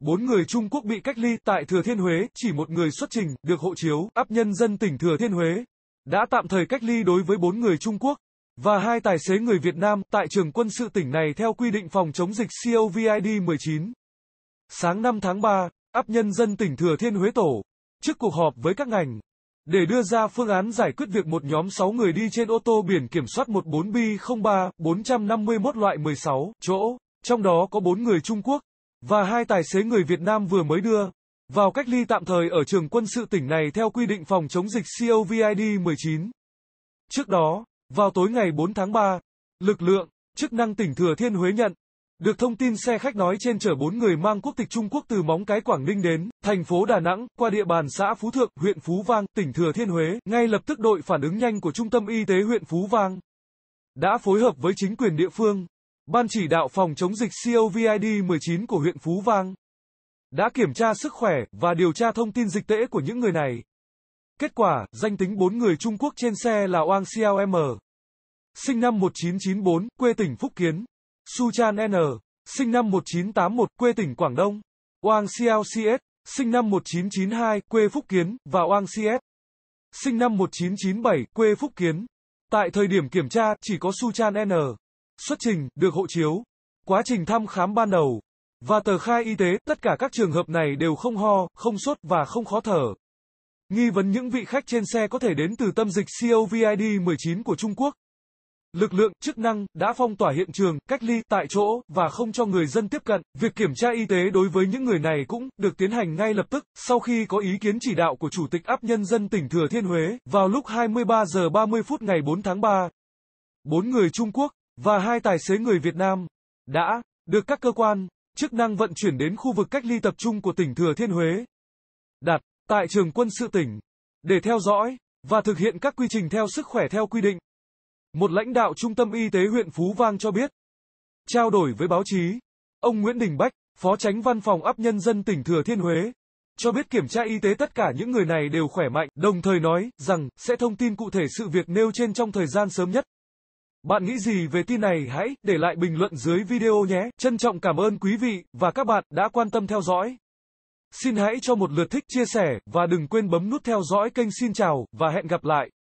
Bốn người Trung Quốc bị cách ly tại Thừa Thiên Huế, chỉ một người xuất trình, được hộ chiếu, áp nhân dân tỉnh Thừa Thiên Huế. Đã tạm thời cách ly đối với bốn người Trung Quốc, và hai tài xế người Việt Nam tại trường quân sự tỉnh này theo quy định phòng chống dịch COVID-19. Sáng 5 tháng 3, áp nhân dân tỉnh Thừa Thiên Huế tổ, chức cuộc họp với các ngành, để đưa ra phương án giải quyết việc một nhóm 6 người đi trên ô tô biển kiểm soát 14B03-451 loại 16 chỗ, trong đó có 4 người Trung Quốc, và hai tài xế người Việt Nam vừa mới đưa vào cách ly tạm thời ở trường quân sự tỉnh này theo quy định phòng chống dịch COVID-19. Trước đó, vào tối ngày 4 tháng 3, lực lượng chức năng tỉnh Thừa Thiên Huế nhận được thông tin xe khách nói trên chở 4 người mang quốc tịch Trung Quốc từ móng cái Quảng Ninh đến thành phố Đà Nẵng qua địa bàn xã Phú Thượng, huyện Phú Vang, tỉnh Thừa Thiên Huế. Ngay lập tức đội phản ứng nhanh của Trung tâm Y tế huyện Phú Vang đã phối hợp với chính quyền địa phương Ban chỉ đạo phòng chống dịch COVID-19 của huyện Phú Vang đã kiểm tra sức khỏe và điều tra thông tin dịch tễ của những người này. Kết quả, danh tính 4 người Trung Quốc trên xe là Oang Xiao M, sinh năm 1994, quê tỉnh Phúc Kiến, Su Chan N, sinh năm 1981, quê tỉnh Quảng Đông, Wang Xiao CS, sinh năm 1992, quê Phúc Kiến, và Wang CS, sinh năm 1997, quê Phúc Kiến. Tại thời điểm kiểm tra, chỉ có Su Chan N, xuất trình, được hộ chiếu. Quá trình thăm khám ban đầu và tờ khai y tế, tất cả các trường hợp này đều không ho, không sốt và không khó thở. Nghi vấn những vị khách trên xe có thể đến từ tâm dịch COVID-19 của Trung Quốc. Lực lượng chức năng đã phong tỏa hiện trường, cách ly tại chỗ và không cho người dân tiếp cận. Việc kiểm tra y tế đối với những người này cũng được tiến hành ngay lập tức sau khi có ý kiến chỉ đạo của Chủ tịch áp nhân dân tỉnh Thừa Thiên Huế vào lúc 23 giờ 30 phút ngày 4 tháng 3. Bốn người Trung Quốc và hai tài xế người Việt Nam đã được các cơ quan chức năng vận chuyển đến khu vực cách ly tập trung của tỉnh Thừa Thiên Huế đặt tại trường quân sự tỉnh để theo dõi và thực hiện các quy trình theo sức khỏe theo quy định. Một lãnh đạo trung tâm y tế huyện Phú Vang cho biết, trao đổi với báo chí, ông Nguyễn Đình Bách, phó tránh văn phòng ấp nhân dân tỉnh Thừa Thiên Huế, cho biết kiểm tra y tế tất cả những người này đều khỏe mạnh, đồng thời nói rằng sẽ thông tin cụ thể sự việc nêu trên trong thời gian sớm nhất. Bạn nghĩ gì về tin này hãy để lại bình luận dưới video nhé. Trân trọng cảm ơn quý vị và các bạn đã quan tâm theo dõi. Xin hãy cho một lượt thích chia sẻ và đừng quên bấm nút theo dõi kênh xin chào và hẹn gặp lại.